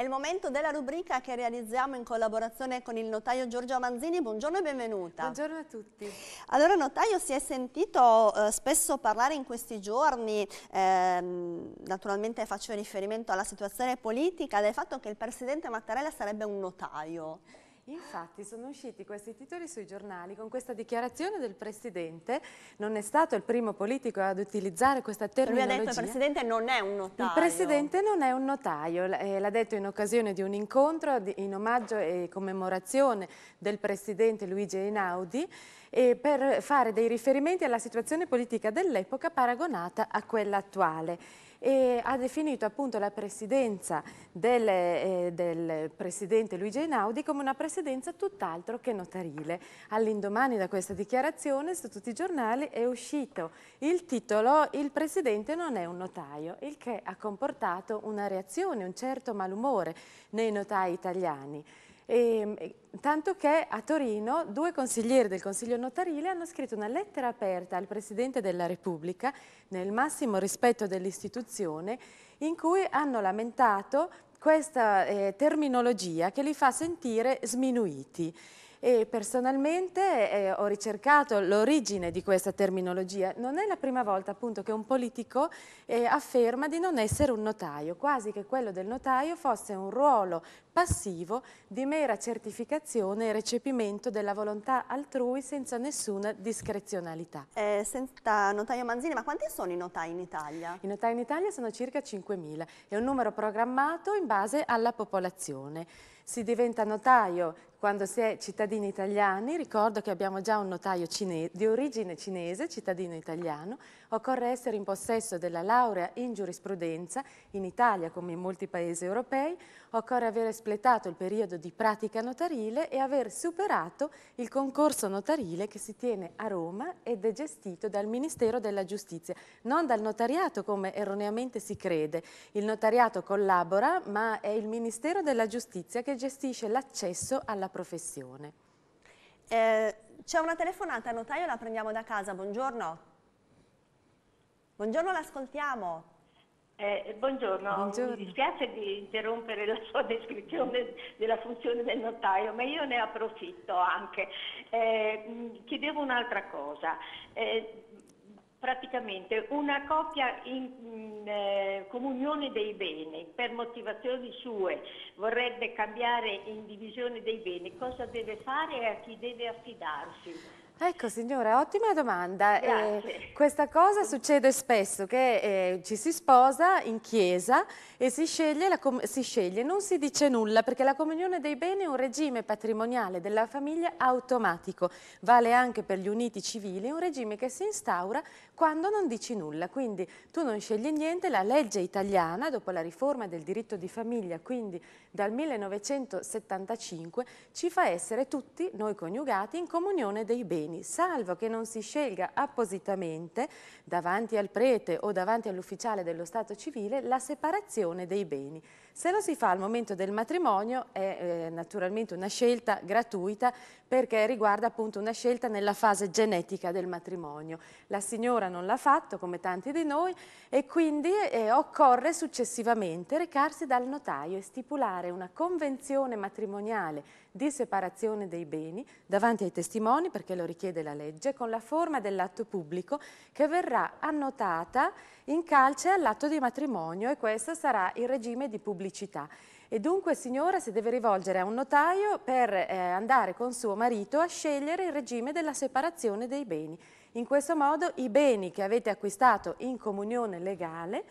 È il momento della rubrica che realizziamo in collaborazione con il notaio Giorgio Manzini. Buongiorno e benvenuta. Buongiorno a tutti. Allora, notaio, si è sentito eh, spesso parlare in questi giorni, ehm, naturalmente faccio riferimento alla situazione politica, del fatto che il presidente Mattarella sarebbe un notaio. Infatti sono usciti questi titoli sui giornali con questa dichiarazione del Presidente, non è stato il primo politico ad utilizzare questa terminologia. Lui ha detto il Presidente non è un notaio. Il Presidente eh, non è un notaio, l'ha detto in occasione di un incontro in omaggio e commemorazione del Presidente Luigi Einaudi per fare dei riferimenti alla situazione politica dell'epoca paragonata a quella attuale e ha definito appunto la presidenza del, eh, del presidente Luigi Einaudi come una presidenza tutt'altro che notarile. All'indomani da questa dichiarazione su tutti i giornali è uscito il titolo Il presidente non è un notaio, il che ha comportato una reazione, un certo malumore nei notai italiani. Ehm, e, tanto che a Torino due consiglieri del Consiglio Notarile hanno scritto una lettera aperta al Presidente della Repubblica nel massimo rispetto dell'istituzione in cui hanno lamentato questa eh, terminologia che li fa sentire sminuiti e personalmente eh, ho ricercato l'origine di questa terminologia. Non è la prima volta appunto che un politico eh, afferma di non essere un notaio, quasi che quello del notaio fosse un ruolo passivo di mera certificazione e recepimento della volontà altrui senza nessuna discrezionalità. Eh, senta, notaio Manzini, ma quanti sono i notai in Italia? I notai in Italia sono circa 5.000, è un numero programmato in base alla popolazione si diventa notaio quando si è cittadini italiani, ricordo che abbiamo già un notaio di origine cinese, cittadino italiano, occorre essere in possesso della laurea in giurisprudenza in Italia come in molti paesi europei, occorre aver espletato il periodo di pratica notarile e aver superato il concorso notarile che si tiene a Roma ed è gestito dal Ministero della Giustizia, non dal notariato come erroneamente si crede. Il notariato collabora ma è il Ministero della Giustizia che gestisce l'accesso alla professione. Eh, C'è una telefonata, notaio, la prendiamo da casa. Buongiorno. Buongiorno, l'ascoltiamo. Eh, buongiorno. buongiorno, mi dispiace di interrompere la sua descrizione della funzione del notaio, ma io ne approfitto anche. Eh, chiedevo un'altra cosa. Eh, praticamente una coppia in, in eh, comunione dei beni per motivazioni sue vorrebbe cambiare in divisione dei beni, cosa deve fare e a chi deve affidarsi? Ecco signora, ottima domanda. Eh, questa cosa succede spesso che eh, ci si sposa in chiesa e si sceglie, si sceglie, non si dice nulla perché la comunione dei beni è un regime patrimoniale della famiglia automatico, vale anche per gli uniti civili, è un regime che si instaura quando non dici nulla, quindi tu non scegli niente, la legge italiana dopo la riforma del diritto di famiglia, quindi dal 1975, ci fa essere tutti, noi coniugati, in comunione dei beni, salvo che non si scelga appositamente davanti al prete o davanti all'ufficiale dello Stato civile la separazione dei beni. Se lo si fa al momento del matrimonio è eh, naturalmente una scelta gratuita perché riguarda appunto una scelta nella fase genetica del matrimonio. La signora non l'ha fatto come tanti di noi e quindi eh, occorre successivamente recarsi dal notaio e stipulare una convenzione matrimoniale di separazione dei beni davanti ai testimoni, perché lo richiede la legge, con la forma dell'atto pubblico che verrà annotata in calce all'atto di matrimonio e questo sarà il regime di pubblicità. E dunque signora si deve rivolgere a un notaio per eh, andare con suo marito a scegliere il regime della separazione dei beni. In questo modo i beni che avete acquistato in comunione legale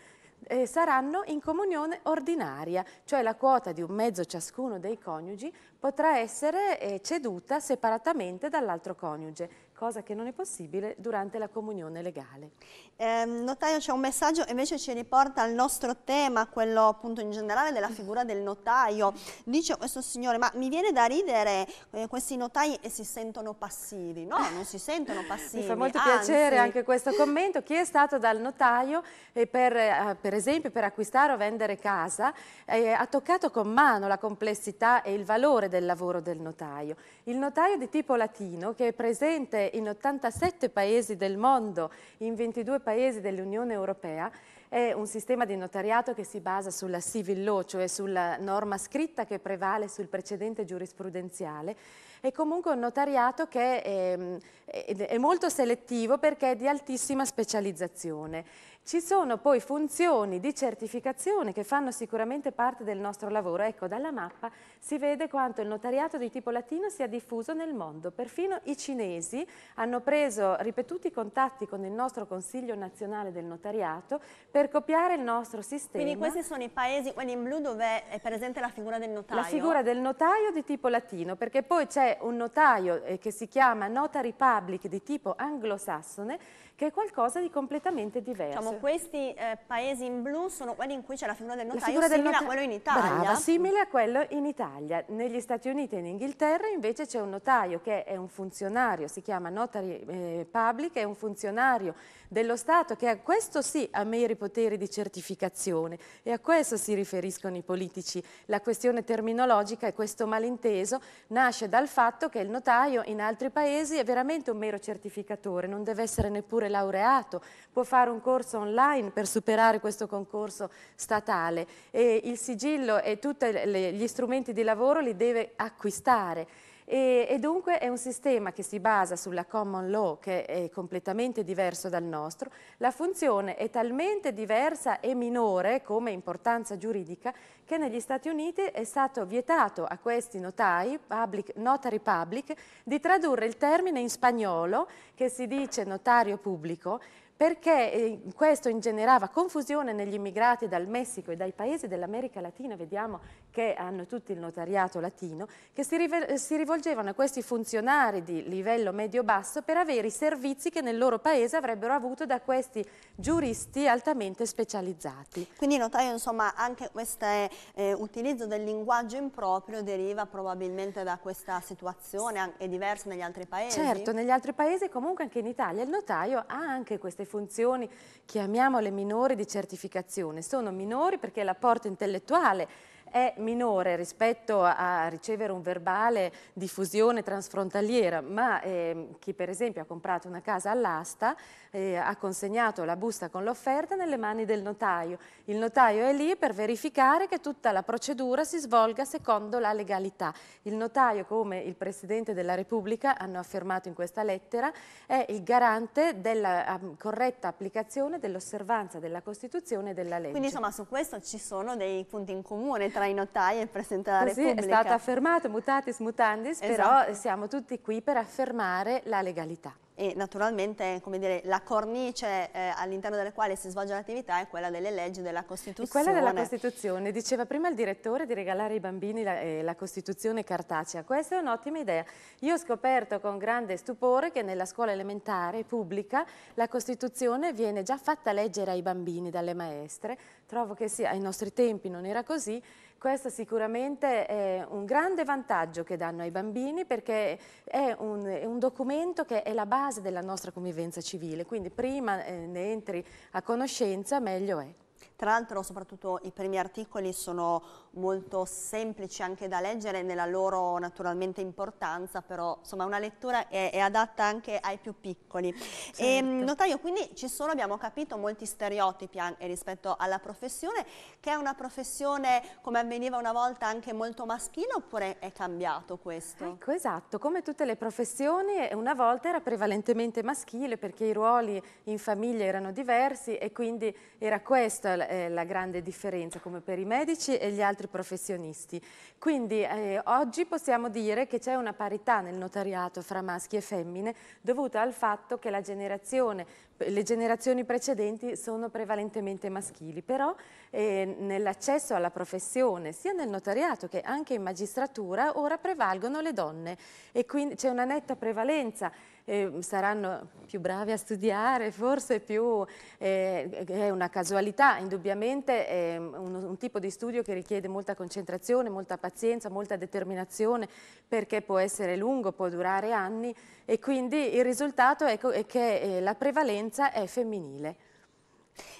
eh, saranno in comunione ordinaria, cioè la quota di un mezzo ciascuno dei coniugi potrà essere eh, ceduta separatamente dall'altro coniuge cosa che non è possibile durante la comunione legale. Eh, notaio c'è un messaggio invece ci riporta al nostro tema, quello appunto in generale della figura del notaio. Dice questo signore, ma mi viene da ridere eh, questi notai e si sentono passivi. No, non si sentono passivi. mi fa molto anzi. piacere anche questo commento. Chi è stato dal notaio e per, eh, per, esempio per acquistare o vendere casa eh, ha toccato con mano la complessità e il valore del lavoro del notaio. Il notaio di tipo latino che è presente in 87 paesi del mondo, in 22 paesi dell'Unione Europea, è un sistema di notariato che si basa sulla civil law, cioè sulla norma scritta che prevale sul precedente giurisprudenziale. È comunque un notariato che è, ehm, è, è molto selettivo perché è di altissima specializzazione. Ci sono poi funzioni di certificazione che fanno sicuramente parte del nostro lavoro. Ecco, dalla mappa si vede quanto il notariato di tipo latino sia diffuso nel mondo. Perfino i cinesi hanno preso ripetuti contatti con il nostro Consiglio Nazionale del Notariato per copiare il nostro sistema. Quindi questi sono i paesi, quelli in blu, dove è presente la figura del notaio? La figura del notaio di tipo latino, perché poi c'è un notaio eh, che si chiama Notary Public di tipo anglosassone, che è qualcosa di completamente diverso. Diciamo questi eh, paesi in blu sono quelli in cui c'è la figura del notaio figura simile del notaio... a quello in Italia. Brava, simile a quello in Italia. Negli Stati Uniti e in Inghilterra invece c'è un notaio che è un funzionario, si chiama notary eh, public, è un funzionario dello Stato che a questo sì ha meri poteri di certificazione e a questo si riferiscono i politici. La questione terminologica e questo malinteso nasce dal fatto che il notaio in altri paesi è veramente un mero certificatore, non deve essere neppure laureato, può fare un corso online per superare questo concorso statale e il sigillo e tutti gli strumenti di lavoro li deve acquistare. E, e, dunque è un sistema che si basa sulla common law che è completamente diverso dal nostro, la funzione è talmente diversa e minore come importanza giuridica che negli Stati Uniti è stato vietato a questi notai, public, notary public, di tradurre il termine in spagnolo che si dice notario pubblico perché eh, questo ingenerava confusione negli immigrati dal Messico e dai paesi dell'America Latina, vediamo che hanno tutti il notariato latino, che si, rivolgevano a questi funzionari di livello medio-basso per avere i servizi che nel loro paese avrebbero avuto da questi giuristi altamente specializzati. Quindi notaio, insomma, anche questo eh, utilizzo del linguaggio improprio deriva probabilmente da questa situazione, è diversa negli altri paesi? Certo, negli altri paesi comunque anche in Italia il notaio ha anche queste funzioni, chiamiamole minori di certificazione, sono minori perché l'apporto intellettuale è minore rispetto a ricevere un verbale di fusione transfrontaliera, ma eh, chi per esempio ha comprato una casa all'asta eh, ha consegnato la busta con l'offerta nelle mani del notaio. Il notaio è lì per verificare che tutta la procedura si svolga secondo la legalità. Il notaio, come il Presidente della Repubblica hanno affermato in questa lettera, è il garante della um, corretta applicazione dell'osservanza della Costituzione e della legge. Quindi insomma su questo ci sono dei punti in comune tra tra i notai e il Presidente della Così Repubblica. è stato affermato, mutatis mutandis, esatto. però siamo tutti qui per affermare la legalità. E naturalmente dire, la cornice eh, all'interno della quale si svolge l'attività è quella delle leggi della Costituzione. E quella della Costituzione, diceva prima il direttore di regalare ai bambini la, eh, la Costituzione cartacea, questa è un'ottima idea. Io ho scoperto con grande stupore che nella scuola elementare pubblica la Costituzione viene già fatta leggere ai bambini dalle maestre, trovo che sia, ai nostri tempi non era così, questo sicuramente è un grande vantaggio che danno ai bambini perché è un, è un documento che è la base della nostra convivenza civile, quindi prima eh, ne entri a conoscenza meglio è. Tra l'altro soprattutto i primi articoli sono molto semplici anche da leggere nella loro naturalmente importanza, però insomma una lettura è, è adatta anche ai più piccoli. Certo. E, ehm, notaio, quindi ci sono, abbiamo capito, molti stereotipi anche eh, rispetto alla professione, che è una professione come avveniva una volta anche molto maschile oppure è cambiato questo? Ecco, esatto, come tutte le professioni una volta era prevalentemente maschile perché i ruoli in famiglia erano diversi e quindi era questa eh, la grande differenza come per i medici e gli altri altri professionisti. Quindi eh, oggi possiamo dire che c'è una parità nel notariato fra maschi e femmine dovuta al fatto che la generazione, le generazioni precedenti sono prevalentemente maschili, però eh, nell'accesso alla professione sia nel notariato che anche in magistratura ora prevalgono le donne e quindi c'è una netta prevalenza eh, saranno più bravi a studiare, forse più, eh, è una casualità, indubbiamente è un, un, tipo di studio che richiede molta concentrazione, molta pazienza, molta determinazione perché può essere lungo, può durare anni e quindi il risultato è, ecco, è che eh, la prevalenza è femminile.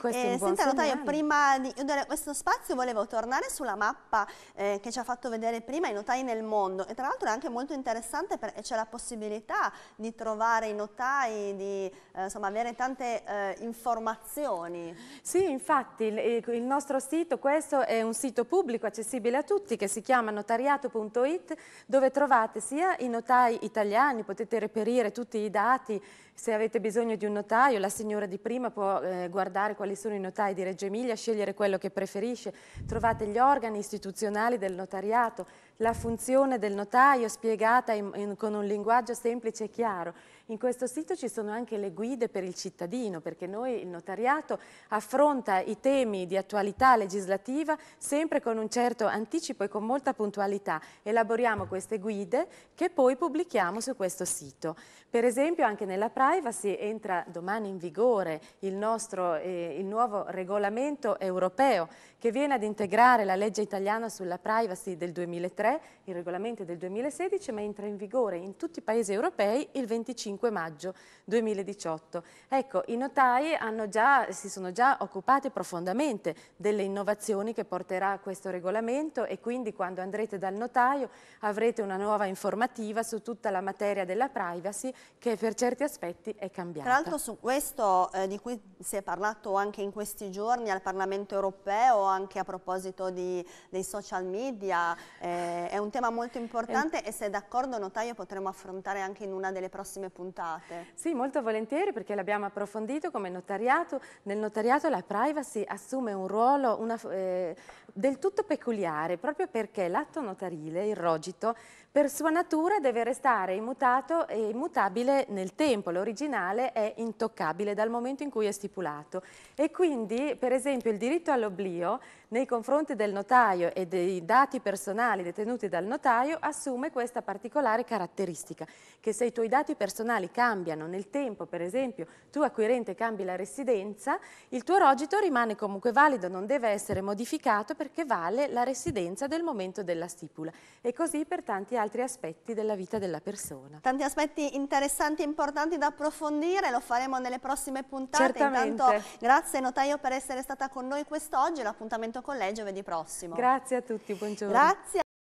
Eh, senta notaio, prima di chiudere questo spazio volevo tornare sulla mappa eh, che ci ha fatto vedere prima i notai nel mondo e tra l'altro è anche molto interessante perché c'è la possibilità di trovare i notai, di eh, insomma, avere tante eh, informazioni. Sì, infatti il, il, nostro sito, questo è un sito pubblico accessibile a tutti che si chiama notariato.it dove trovate sia i notai italiani, potete reperire tutti i dati se avete bisogno di un notaio, la signora di prima può eh, guardare quali sono i notai di Reggio Emilia, scegliere quello che preferisce. Trovate gli organi istituzionali del notariato, la funzione del notaio spiegata in, in, con un linguaggio semplice e chiaro. In questo sito ci sono anche le guide per il cittadino, perché noi il notariato affronta i temi di attualità legislativa sempre con un certo anticipo e con molta puntualità. Elaboriamo queste guide che poi pubblichiamo su questo sito. Per esempio anche nella privacy entra domani in vigore il, nostro, eh, il nuovo regolamento europeo che viene ad integrare la legge italiana sulla privacy del 2003 2003, il regolamento del 2016 ma entra in vigore in tutti i paesi europei il 25 maggio 2018. Ecco, i notai già, si sono già occupati profondamente delle innovazioni che porterà questo regolamento e quindi quando andrete dal notaio avrete una nuova informativa su tutta la materia della privacy che per certi aspetti è cambiata. Tra l'altro su questo eh, di cui si è parlato anche in questi giorni al Parlamento europeo, anche a proposito di, dei social media, eh, è un tema molto importante eh. e se è d'accordo notaio potremo affrontare anche in una delle prossime puntate. Sì, molto volentieri perché l'abbiamo approfondito come notariato. Nel notariato la privacy assume un ruolo una, eh, del tutto peculiare proprio perché l'atto notarile, il rogito, per sua natura deve restare immutato e immutabile nel tempo. L'originale è intoccabile dal momento in cui è stipulato e quindi per esempio il diritto all'oblio nei confronti del notaio e dei dati personali detenuti dal notaio assume questa particolare caratteristica, che se i tuoi dati personali cambiano nel tempo, per esempio tu acquirente cambi la residenza, il tuo rogito rimane comunque valido, non deve essere modificato perché vale la residenza del momento della stipula e così per tanti altri aspetti della vita della persona. Tanti aspetti interessanti e importanti da approfondire, lo faremo nelle prossime puntate. Certamente. Intanto grazie notaio per essere stata con noi quest'oggi, l'appuntamento collegio, lei prossimo. Grazie a tutti, buongiorno. Grazie.